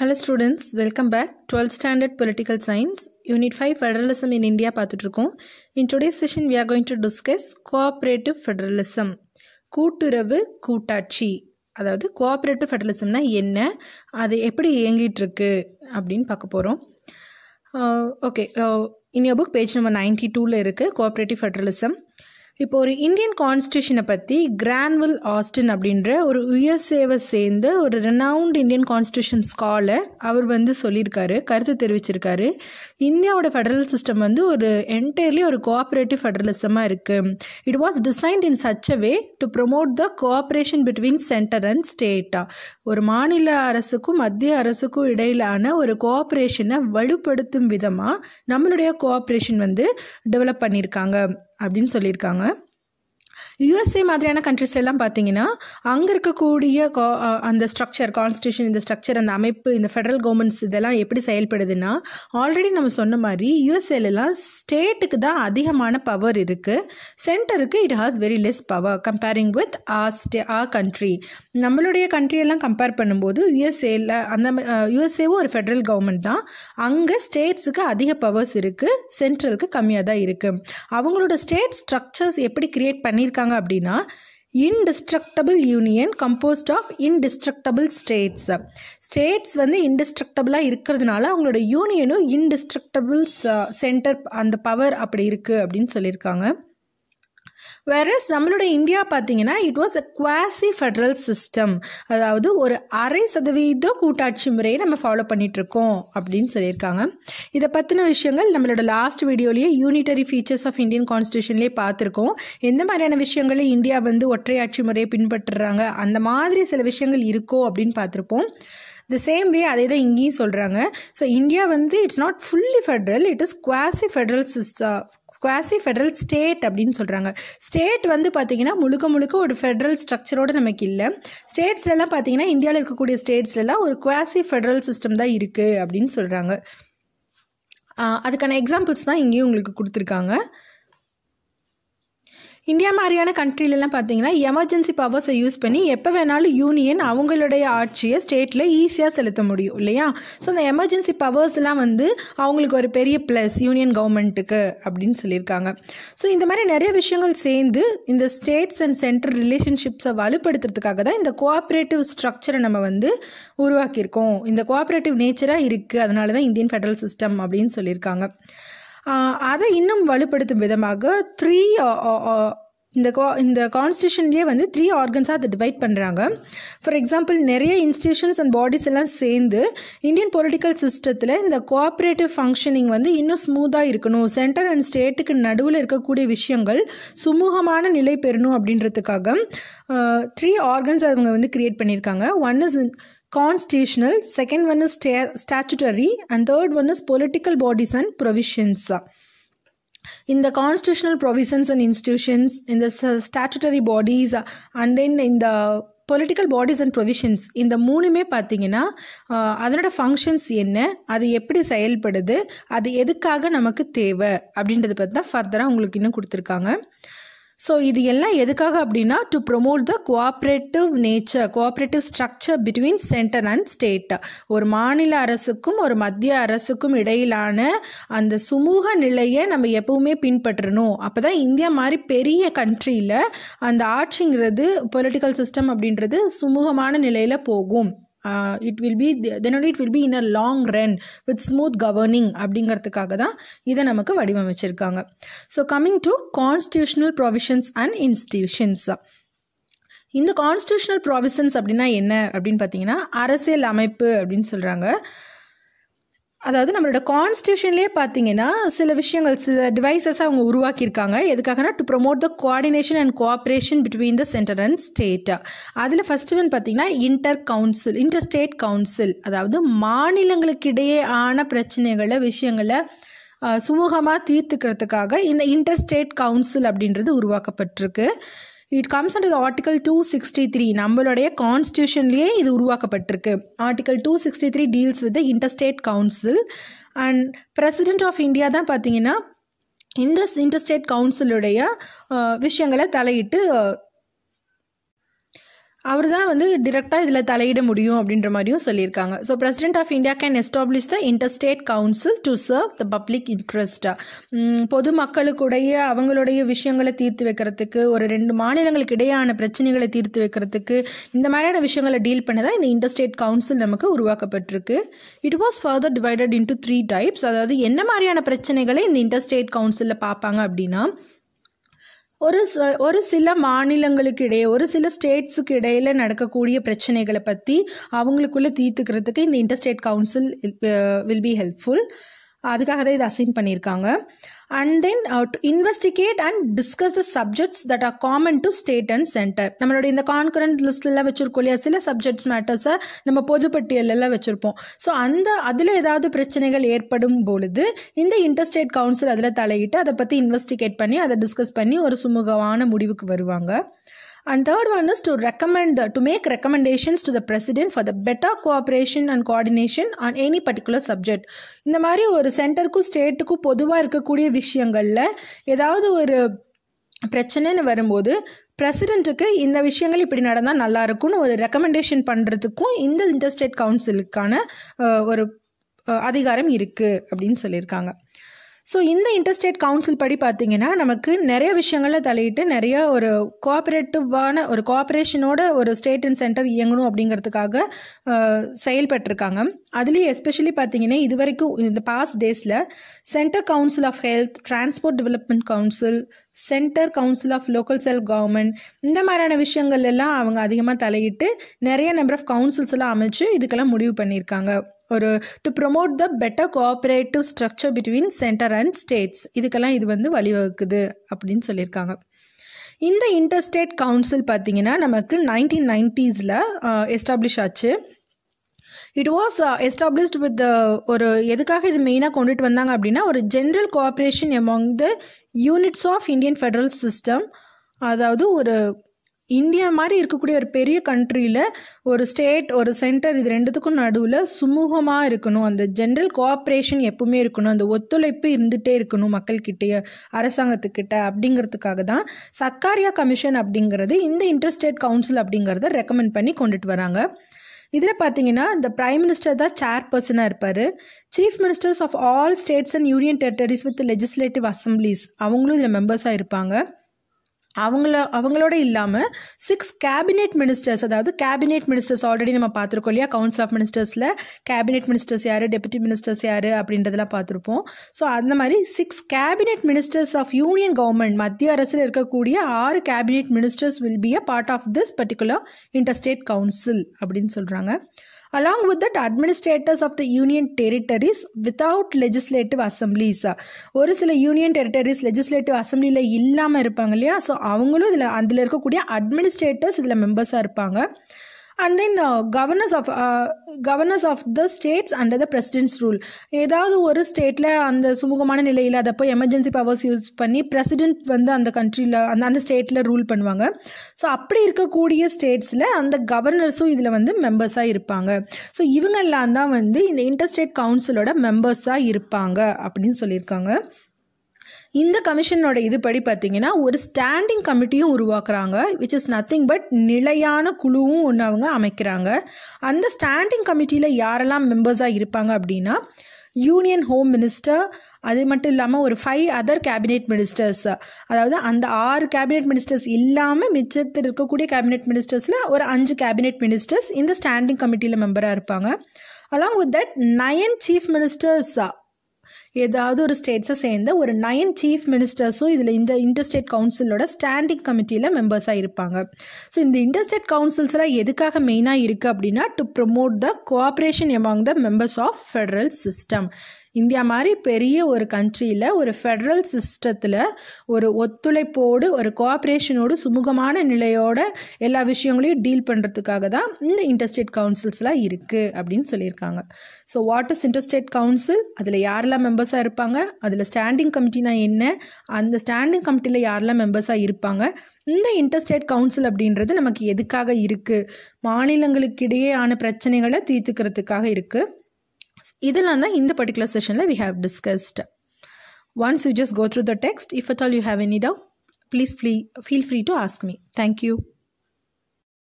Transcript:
hello students welcome back twelfth standard political science unit five federalism in India பார்த்துட்ருக்கோம் in today session we are going to discuss cooperative federalism கூட்டுறவு கூட்டாட்சி அதாவது cooperative ஃபெடரலிசம்னா என்ன அது எப்படி இயங்கிட்டுருக்கு அப்படின்னு பார்க்க போகிறோம் okay in book page number ninety டூவில் இருக்குது கோஆப்ரேட்டிவ் ஃபெடரலிசம் இப்போ ஒரு இந்தியன் கான்ஸ்டியூஷனை பற்றி கிரான்வில் ஆஸ்டின் அப்படின்ற ஒரு உயர் சேவை சேர்ந்த ஒரு ரெனவுண்ட் இந்தியன் கான்ஸ்டியூஷன் ஸ்காலர் அவர் வந்து சொல்லியிருக்காரு கருத்து தெரிவிச்சிருக்காரு இந்தியாவோட ஃபெடரல் சிஸ்டம் வந்து ஒரு என்டையர்லி ஒரு கோஆப்ரேட்டிவ் ஃபெடரலிசமாக இருக்குது it was designed in such a way to promote the cooperation between centre and ஸ்டேட்டா ஒரு மாநில அரசுக்கும் மத்திய அரசுக்கும் இடையிலான ஒரு கோஆப்ரேஷனை வலுப்படுத்தும் விதமாக நம்மளுடைய கோஆப்ரேஷன் வந்து டெவலப் பண்ணியிருக்காங்க அப்படின்னு சொல்லியிருக்காங்க யுஎஸ்ஏ மாதிரியான கண்ட்ரிஸ் எல்லாம் பார்த்தீங்கன்னா அங்கே இருக்கக்கூடிய அந்த ஸ்ட்ரக்சர் கான்ஸ்டியூஷன் இந்த ஸ்ட்ரக்சர் அந்த அமைப்பு இந்த ஃபெடரல் கவர்மெண்ட்ஸ் இதெல்லாம் எப்படி செயல்படுதுன்னா ஆல்ரெடி நம்ம சொன்ன மாதிரி யுஎஸ்ஏலாம் ஸ்டேட்டுக்கு தான் அதிகமான பவர் இருக்குது சென்டருக்கு it has very less power comparing with a state a country நம்மளுடைய கண்ட்ரியெல்லாம் கம்பேர் பண்ணும்போது யுஎஸ்ஏல அந்த யுஎஸ்ஏவும் ஒரு ஃபெடரல் கவர்மெண்ட் தான் அங்கே ஸ்டேட்ஸுக்கு அதிக பவர்ஸ் இருக்குது சென்ட்ரலுக்கு கம்மியாக தான் இருக்குது அவங்களோட ஸ்டேட் ஸ்ட்ரக்சர்ஸ் எப்படி கிரியேட் பண்ணியிருக்காங்க சொல்கிறாங்க அப்படின்னா indestructible union composed of indestructible states states வந்து இன்டிஸ்ட்ரக்டபிளாக இருக்கிறதுனால அவங்களோட யூனியனும் இன்டிஸ்ட்ரக்டபிள்ஸ் சென்டர் அந்த பவர் அப்படி இருக்குது அப்படின்னு சொல்லியிருக்காங்க வேறஸ் நம்மளோட இந்தியா பார்த்தீங்கன்னா it was a quasi federal system அதாவது ஒரு அரை சதவீத கூட்டாட்சி முறையை நம்ம ஃபாலோ பண்ணிகிட்ருக்கோம் அப்படின்னு சொல்லியிருக்காங்க இதை பற்றின விஷயங்கள் நம்மளோட லாஸ்ட் வீடியோலேயே யூனிட்டரி ஃபீச்சர்ஸ் ஆஃப் இந்தியன் கான்ஸ்டியூஷன்லேயே பார்த்துருக்கோம் எந்த மாதிரியான விஷயங்களை இந்தியா வந்து ஒற்றையாட்சி முறையை பின்பற்றுறாங்க அந்த மாதிரி சில விஷயங்கள் இருக்கோ அப்படின்னு பார்த்துருப்போம் த சேம் வே அதே தான் இங்கேயும் சொல்கிறாங்க ஸோ இந்தியா வந்து it's not fully federal it is quasi federal system quasi federal state அப்படின்னு சொல்கிறாங்க ஸ்டேட் வந்து பார்த்திங்கன்னா முழுக்க முழுக்க ஒரு ஃபெடரல் ஸ்ட்ரக்சரோடு நமக்கு இல்லை ஸ்டேட்ஸ்லலாம் பார்த்திங்கன்னா இந்தியாவில் இருக்கக்கூடிய ஸ்டேட்ஸ்லலாம் ஒரு குவாசி ஃபெடரல் சிஸ்டம் தான் இருக்குது அப்படின்னு சொல்கிறாங்க அதுக்கான எக்ஸாம்பிள்ஸ் தான் இங்கேயும் உங்களுக்கு கொடுத்துருக்காங்க இந்தியா மாதிரியான கண்ட்ரிலெலாம் பார்த்தீங்கன்னா எமர்ஜென்சி பவர்ஸை யூஸ் பண்ணி எப்போ வேணாலும் யூனியன் அவங்களுடைய ஆட்சியை ஸ்டேட்டில் ஈஸியாக செலுத்த முடியும் இல்லையா ஸோ அந்த எமர்ஜென்சி பவர்ஸ்லாம் வந்து அவங்களுக்கு ஒரு பெரிய ப்ளஸ் யூனியன் கவர்மெண்ட்டுக்கு அப்படின்னு சொல்லியிருக்காங்க ஸோ இந்த மாதிரி நிறைய விஷயங்கள் சேர்ந்து இந்த ஸ்டேட்ஸ் அண்ட் சென்ட்ரல் ரிலேஷன்ஷிப்ஸை வலுப்படுத்துறதுக்காக தான் இந்த கோஆப்ரேட்டிவ் ஸ்ட்ரக்சரை நம்ம வந்து உருவாக்கியிருக்கோம் இந்த கோஆப்ரேட்டிவ் நேச்சராக இருக்குது அதனால தான் இந்தியன் ஃபெடரல் சிஸ்டம் அப்படின்னு சொல்லியிருக்காங்க அதை இன்னும் வலுப்படுத்தும் விதமாக த்ரீ இந்த கா இந்த கான்ஸ்டியூஷன்லேயே வந்து த்ரீ ஆர்கன்ஸாக அதை டிவைட் பண்ணுறாங்க ஃபார் எக்ஸாம்பிள் நிறைய இன்ஸ்டியூஷன்ஸ் அண்ட் பாடிஸ் எல்லாம் சேர்ந்து இந்தியன் பொலிட்டிக்கல் சிஸ்டத்தில் இந்த கோஆப்ரேட்டிவ் ஃபங்க்ஷனிங் வந்து இன்னும் ஸ்மூத்தாக இருக்கணும் சென்டர் அண்ட் ஸ்டேட்டுக்கு நடுவில் இருக்கக்கூடிய விஷயங்கள் சுமூகமான நிலை பெறணும் அப்படின்றதுக்காக த்ரீ ஆர்கன்ஸ் அவங்க வந்து க்ரியேட் பண்ணியிருக்காங்க one is constitutional second one is statutory and third one is political bodies and provisions in the constitutional provisions and institutions in the statutory bodies and then in the political bodies and provisions இந்த மூணுமே பார்த்தீங்கன்னா அதனோட functions என்ன அது எப்படி செயல்படுது அது எதுக்காக நமக்கு தேவை அப்படின்றத பற்றி தான் ஃபர்தராக உங்களுக்கு இன்னும் கொடுத்துருக்காங்க ஸோ இது எல்லாம் எதுக்காக அப்படின்னா to promote the cooperative nature cooperative structure between centre and state ஒரு மாநில அரசுக்கும் ஒரு மத்திய அரசுக்கும் இடையிலான அந்த சுமூக நிலையை நம்ம எப்பவுமே பின்பற்றணும் அப்போ தான் இந்தியா மாதிரி பெரிய கண்ட்ரியில் அந்த ஆட்சிங்கிறது பொலிட்டிக்கல் சிஸ்டம் அப்படின்றது சுமூகமான நிலையில் போகும் இட் வில் பி தெனோட it will be in a long run with smooth governing அப்படிங்கிறதுக்காக தான் இதை நமக்கு வடிவமைச்சிருக்காங்க so coming to constitutional provisions and institutions இந்த கான்ஸ்டியூஷனல் ப்ராவிசன்ஸ் அப்படின்னா என்ன அப்படின்னு பார்த்தீங்கன்னா அரசியல் அமைப்பு அப்படின்னு சொல்கிறாங்க அதாவது நம்மளோட கான்ஸ்டியூஷன்லேயே பார்த்தீங்கன்னா சில விஷயங்கள் சில டிவைசஸ் அவங்க உருவாக்கியிருக்காங்க எதுக்காகனா to promote the coordination and cooperation between the centre and state அதில் ஃபஸ்ட்டு வந்து பார்த்தீங்கன்னா inter council inter state council அதாவது மாநிலங்களுக்கு இடையே ஆன பிரச்சனைகளை விஷயங்களை சுமூகமாக தீர்த்துக்கிறதுக்காக இந்த இன்டர் ஸ்டேட் கவுன்சில் அப்படின்றது உருவாக்கப்பட்டிருக்கு இட் கம்ஸ் அண்ட் இது ஆர்டிகல் டூ சிக்ஸ்டி த்ரீ நம்மளுடைய கான்ஸ்டியூஷன்லேயே இது உருவாக்கப்பட்டிருக்கு article two sixty three deals with interstate council and president of India தான் பார்த்தீங்கன்னா இந்த இன்டர்ஸ்டேட் கவுன்சிலுடைய uh, விஷயங்களை தலையிட்டு uh, அவர் தான் வந்து டிரெக்டாக இதில் தலையிட முடியும் அப்படின்ற மாதிரியும் சொல்லியிருக்காங்க so president of India can establish the interstate council to serve the public இன்ட்ரெஸ்ட்டாக மக்களுக்குடைய அவங்களுடைய விஷயங்களை தீர்த்து வைக்கிறதுக்கு ஒரு ரெண்டு மாநிலங்களுக்கு இடையான பிரச்சனைகளை தீர்த்து வைக்கிறதுக்கு இந்த மாதிரியான விஷயங்களை டீல் பண்ண தான் இந்த இன்டர்ஸ்டேட் கவுன்சில் நமக்கு உருவாக்கப்பட்டிருக்கு it was further divided into three types அதாவது என்ன மாதிரியான பிரச்சனைகளை இந்த இன்டர்ஸ்டேட் கவுன்சிலில் பார்ப்பாங்க அப்படின்னா ஒரு ச ஒரு சில மாநிலங்களுக்கு இடையே ஒரு சில ஸ்டேட்ஸுக்கு இடையில் நடக்கக்கூடிய பிரச்சனைகளை பற்றி அவங்களுக்குள்ளே தீர்த்துக்கிறதுக்கு இந்த inter state council will be helpful அதுக்காக தான் இதை அசைன் பண்ணியிருக்காங்க and then to investigate and discuss the subjects that are common to state and centre நம்மளோட இந்த கான்கரண்ட் லிஸ்ட்லாம் வச்சுருக்கோம் இல்லையா சில சப்ஜெக்ட்ஸ் மேட்டர்ஸை நம்ம பொதுப்பட்டியலெல்லாம் வச்சுருப்போம் ஸோ அந்த அதில் ஏதாவது பிரச்சனைகள் ஏற்படும் பொழுது இந்த இன்டர்ஸ்டேட் கவுன்சில் அதில் தலையிட்டு அதை பற்றி இன்வெஸ்டிகேட் பண்ணி அதை டிஸ்கஸ் பண்ணி ஒரு சுமூகமான முடிவுக்கு வருவாங்க and third one is to recommend to make recommendations to the president for the better cooperation and coordination on any particular subject இந்த மாதிரி ஒரு சென்டருக்கும் ஸ்டேட்டுக்கும் பொதுவாக இருக்கக்கூடிய விஷயங்களில் ஏதாவது ஒரு பிரச்சனைன்னு வரும்போது பிரசிடெண்ட்டுக்கு இந்த விஷயங்கள் இப்படி நடந்தால் நல்லா இருக்கும்னு ஒரு ரெக்கமெண்டேஷன் பண்ணுறதுக்கும் இந்த இன்டர்ஸ்டேட் கவுன்சிலுக்கான ஒரு அதிகாரம் இருக்குது அப்படின்னு சொல்லியிருக்காங்க ஸோ இந்த இன்டர்ஸ்டேட் கவுன்சில் படி பார்த்திங்கன்னா நமக்கு நிறைய விஷயங்களில் தலையிட்டு நிறைய ஒரு கோஆப்ரேட்டிவான ஒரு கோஆப்ரேஷனோட ஒரு ஸ்டேட் அண்ட் சென்டர் இயங்கணும் அப்படிங்கிறதுக்காக செயல்பட்டிருக்காங்க அதுலேயும் எஸ்பெஷலி பார்த்தீங்கன்னா இது வரைக்கும் இந்த பாஸ்ட் டேஸில் centre council of health transport development council centre council of local self government இந்த மாதிரியான விஷயங்கள் எல்லாம் அவங்க அதிகமாக தலையிட்டு நிறைய நம்பர் ஆஃப் கவுன்சில்ஸ் எல்லாம் அமைச்சு இதுக்கெல்லாம் முடிவு பண்ணியிருக்காங்க ஒரு to promote the better cooperative structure between centre and states இதுக்கெல்லாம் இது வந்து வழிவகுக்குது அப்படின்னு சொல்லியிருக்காங்க இந்த இன்டர்ஸ்டேட் கவுன்சில் பார்த்திங்கன்னா நமக்கு நைன்டீன் நைன்டீஸில் எஸ்டாப்ளிஷ் ஆச்சு இட் வாஸ் எஸ்டாப்ளிஷ்ட் வித் ஒரு எதுக்காக இது மெயினாக கொண்டுட்டு வந்தாங்க அப்படின்னா ஒரு general cooperation among the units of Indian federal system அதாவது ஒரு இந்தியா மாதிரி இருக்கக்கூடிய ஒரு பெரிய கண்ட்ரியில் ஒரு ஸ்டேட் ஒரு சென்டர் இது ரெண்டுத்துக்கும் நடுவில் சுமூகமாக இருக்கணும் அந்த ஜென்ரல் கோஆப்ரேஷன் எப்பவுமே இருக்கணும் அந்த ஒத்துழைப்பு இருந்துகிட்டே இருக்கணும் மக்கள்கிட்டே அரசாங்கத்துக்கிட்ட அப்படிங்கிறதுக்காக தான் சர்க்காரியா கமிஷன் அப்படிங்கிறது இந்த இன்டர்ஸ்டேட் கவுன்சில் அப்படிங்கிறத ரெக்கமெண்ட் பண்ணி கொண்டுட்டு வராங்க இதில் பார்த்தீங்கன்னா இந்த ப்ரைம் மினிஸ்டர் தான் சேர் பர்சனாக இருப்பார் chief ministers of all states and union territories with legislative assemblies அவங்களும் இதில் மெம்பர்ஸாக இருப்பாங்க அவங்கள அவங்களோட இல்லாமல் சிக்ஸ் கேபினெட் மினிஸ்டர்ஸ் அதாவது கேபினெட் மினிஸ்டர்ஸ் ஆல்ரெடி நம்ம பார்த்துருக்கோம் இல்லையா கவுன்சில் ஆஃப் மினிஸ்டர்ஸில் கேபினெட் மினிஸ்டர்ஸ் யார் டெபுட்டி மினிஸ்டர்ஸ் யார் அப்படின்றதெல்லாம் பார்த்துருப்போம் ஸோ அந்த மாதிரி six cabinet ministers of union government மத்திய அரசில் இருக்கக்கூடிய ஆறு cabinet ministers will be a part of this particular inter state council அப்படின்னு சொல்கிறாங்க along with that administrators of the union territories without legislative assemblies ஒரு சில யூனியன் டெரிட்டரிஸ் லெஜிஸ்லேட்டிவ் அசம்பிளியில் இல்லாமல் இருப்பாங்க இல்லையா ஸோ அவங்களும் இதில் அதில் இருக்கக்கூடிய அட்மினிஸ்ட்ரேட்டர்ஸ் இதில் மெம்பர்ஸாக இருப்பாங்க and then governors of governors of the states under the president's rule ஏதாவது ஒரு ஸ்டேட்டில் அந்த சுமூகமான நிலையில் அதை போய் எமர்ஜென்சி பவர்ஸ் யூஸ் பண்ணி பிரசிடென்ட் வந்து அந்த கண்ட்ரியில் அந்த அந்த ஸ்டேட்டில் ரூல் பண்ணுவாங்க ஸோ அப்படி இருக்கக்கூடிய ஸ்டேட்ஸில் அந்த கவர்னர்ஸும் இதில் வந்து மெம்பர்ஸாக இருப்பாங்க ஸோ இவங்கெல்லாம் தான் வந்து இந்த இன்டர் ஸ்டேட் கவுன்சிலோட மெம்பர்ஸாக இருப்பாங்க அப்படின்னு சொல்லியிருக்காங்க இந்த கமிஷனோட இதுபடி பார்த்தீங்கன்னா ஒரு ஸ்டாண்டிங் கமிட்டியும் உருவாக்குறாங்க விச் இஸ் நத்திங் பட் நிலையான குழுவும் ஒன்று அவங்க அமைக்கிறாங்க அந்த ஸ்டாண்டிங் கமிட்டியில் யாரெல்லாம் மெம்பர்ஸாக இருப்பாங்க அப்படின்னா யூனியன் ஹோம் மினிஸ்டர் அது மட்டும் இல்லாமல் ஒரு ஃபைவ் அதர் கேபினெட் மினிஸ்டர்ஸ் அதாவது அந்த ஆறு கேபினெட் மினிஸ்டர்ஸ் இல்லாமல் மிச்சத்தில் இருக்கக்கூடிய கேபினெட் மினிஸ்டர்ஸில் ஒரு அஞ்சு கேபினெட் மினிஸ்டர்ஸ் இந்த ஸ்டாண்டிங் கமிட்டியில் மெம்பராக இருப்பாங்க along with that nine chief ministers ஏதாவது ஒரு ஸ்டேட்ஸை சேர்ந்த ஒரு நயன் சீஃப் மினிஸ்டர்ஸும் இதில் இந்த இன்டர்ஸ்டேட் கவுன்சிலோட ஸ்டாண்டிங் கமிட்டியில் மெம்பர்ஸாக இருப்பாங்க ஸோ இந்த இன்டர்ஸ்டேட் கவுன்சில்ஸ்லாம் எதுக்காக மெயினாக இருக்குது அப்படின்னா to promote the cooperation among the members of federal system India மாதிரி பெரிய ஒரு கண்ட்ரியில் ஒரு ஃபெடரல் சிஸ்டத்தில் ஒரு ஒத்துழைப்போடு ஒரு கோஆப்ரேஷனோடு சுமூகமான நிலையோட எல்லா விஷயங்களையும் டீல் பண்ணுறதுக்காக தான் இந்த இன்டர்ஸ்டேட் கவுன்சில்ஸ்லாம் இருக்குது அப்படின்னு சொல்லியிருக்காங்க so what is interstate council அதில் யாரெல்லாம் மெம்பர்ஸாக இருப்பாங்க அதில் ஸ்டாண்டிங் கமிட்டினா என்ன அந்த ஸ்டாண்டிங் கமிட்டியில் யாரெல்லாம் மெம்பர்ஸாக இருப்பாங்க இந்த இன்டர்ஸ்டேட் கவுன்சில் அப்படின்றது நமக்கு எதுக்காக இருக்குது மாநிலங்களுக்கிடையேயான பிரச்சனைகளை தீர்த்துக்கிறதுக்காக இருக்குது இதெல்லாம் தான் இந்த பர்டிகுலர் செஷனில் we have discussed once you just go through the text if at all you have any doubt please free feel free to ask me thank you